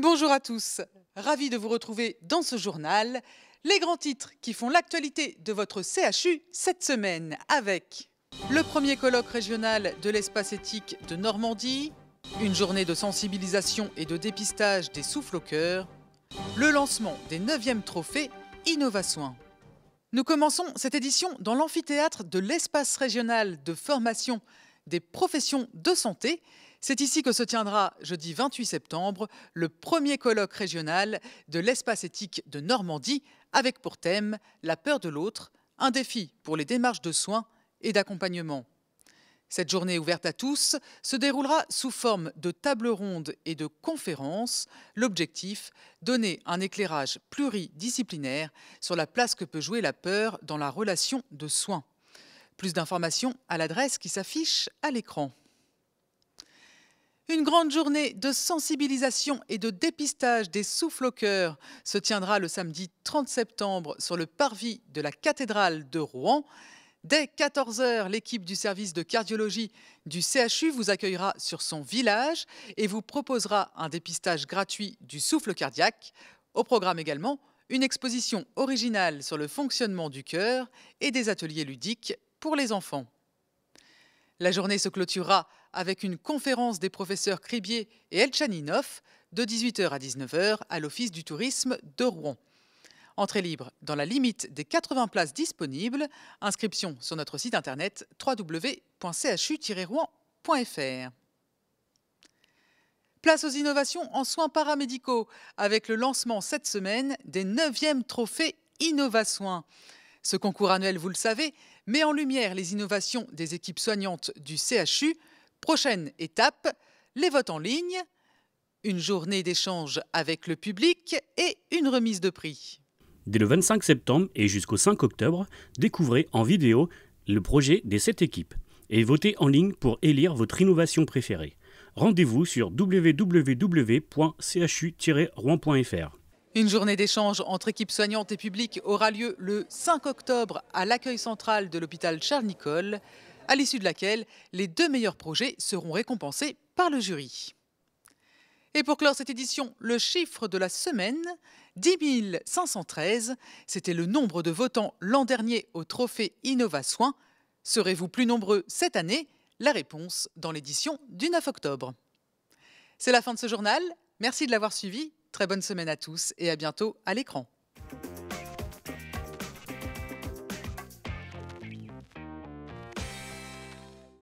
Bonjour à tous. Ravi de vous retrouver dans ce journal. Les grands titres qui font l'actualité de votre CHU cette semaine avec le premier colloque régional de l'espace éthique de Normandie, une journée de sensibilisation et de dépistage des souffles au cœur, le lancement des 9e trophées Innovasoin. Nous commençons cette édition dans l'amphithéâtre de l'espace régional de formation des professions de santé c'est ici que se tiendra, jeudi 28 septembre, le premier colloque régional de l'espace éthique de Normandie, avec pour thème La peur de l'autre, un défi pour les démarches de soins et d'accompagnement. Cette journée ouverte à tous se déroulera sous forme de table ronde et de conférences. L'objectif, donner un éclairage pluridisciplinaire sur la place que peut jouer la peur dans la relation de soins. Plus d'informations à l'adresse qui s'affiche à l'écran. Une grande journée de sensibilisation et de dépistage des souffles au cœur se tiendra le samedi 30 septembre sur le parvis de la cathédrale de Rouen. Dès 14h, l'équipe du service de cardiologie du CHU vous accueillera sur son village et vous proposera un dépistage gratuit du souffle cardiaque. Au programme également, une exposition originale sur le fonctionnement du cœur et des ateliers ludiques pour les enfants. La journée se clôturera avec une conférence des professeurs Cribier et Elchaninoff de 18h à 19h à l'Office du tourisme de Rouen. Entrée libre dans la limite des 80 places disponibles. Inscription sur notre site internet www.chu-rouen.fr. Place aux innovations en soins paramédicaux avec le lancement cette semaine des 9e trophées InnovaSoins. Ce concours annuel, vous le savez, met en lumière les innovations des équipes soignantes du CHU. Prochaine étape, les votes en ligne, une journée d'échange avec le public et une remise de prix. Dès le 25 septembre et jusqu'au 5 octobre, découvrez en vidéo le projet des 7 équipes et votez en ligne pour élire votre innovation préférée. Rendez-vous sur www.chu-rouen.fr. Une journée d'échange entre équipes soignantes et publiques aura lieu le 5 octobre à l'accueil central de l'hôpital Charles-Nicolle, à l'issue de laquelle les deux meilleurs projets seront récompensés par le jury. Et pour clore cette édition, le chiffre de la semaine, 10 513, c'était le nombre de votants l'an dernier au trophée Innova Soins. Serez-vous plus nombreux cette année La réponse dans l'édition du 9 octobre. C'est la fin de ce journal. Merci de l'avoir suivi Très bonne semaine à tous et à bientôt à l'écran.